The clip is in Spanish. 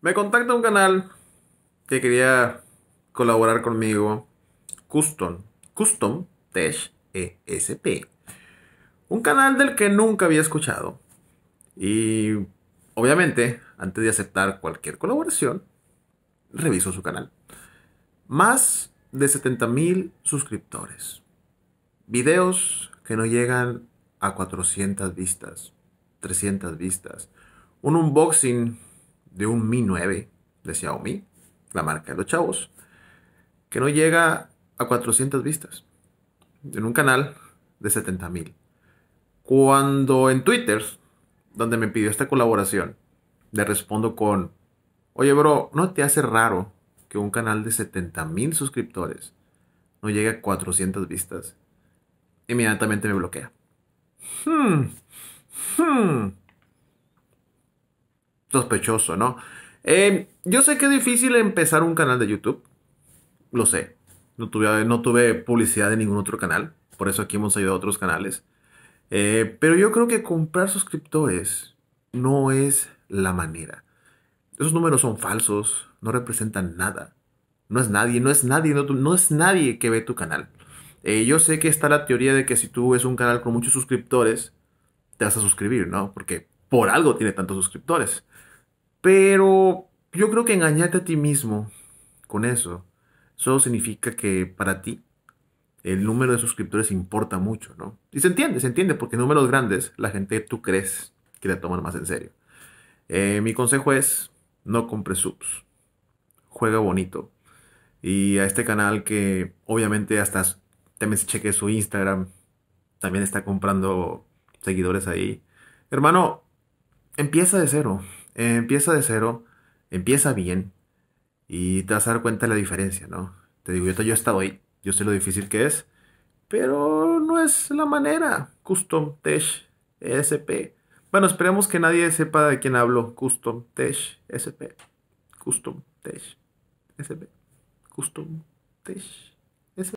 me contacta un canal que quería colaborar conmigo, Custom, Custom Tech ESP. Un canal del que nunca había escuchado. Y obviamente, antes de aceptar cualquier colaboración, reviso su canal. Más de 70.000 mil suscriptores. Videos que no llegan a 400 vistas, 300 vistas. Un unboxing de un Mi 9 de Xiaomi, la marca de los chavos, que no llega a 400 vistas en un canal de 70,000. mil. Cuando en Twitter, donde me pidió esta colaboración, le respondo con, oye bro, ¿no te hace raro que un canal de 70,000 suscriptores no llegue a 400 vistas? Inmediatamente me bloquea. Hmm. hmm sospechoso, ¿no? Em, yo sé que es difícil empezar un canal de YouTube. Lo sé. No tuve, no tuve publicidad de ningún otro canal. Por eso aquí hemos ayudado a otros canales. Eh, pero yo creo que comprar suscriptores no es la manera. Esos números son falsos, no representan nada. No es nadie, no es nadie, no, es nadie que ve tu canal. Eh, yo sé que está la teoría de que si tú ves un canal con muchos suscriptores, te vas a suscribir, ¿no? Porque por algo tiene tantos suscriptores. Pero yo creo que engañarte a ti mismo con eso, solo significa que para ti el número de suscriptores importa mucho, ¿no? Y se entiende, se entiende, porque números grandes la gente tú crees que la toman más en serio. Eh, mi consejo es, no compres subs, juega bonito. Y a este canal que obviamente hasta también si cheque su Instagram, también está comprando seguidores ahí. Hermano, empieza de cero, empieza de cero, empieza bien y te vas a dar cuenta de la diferencia, ¿no? Te digo, yo, yo he estado ahí, yo sé lo difícil que es, pero no es la manera. Custom TESH, e SP. Bueno, esperemos que nadie sepa de quién hablo. Custom TESH, e SP. Custom TESH, e SP. Custom TESH, SP.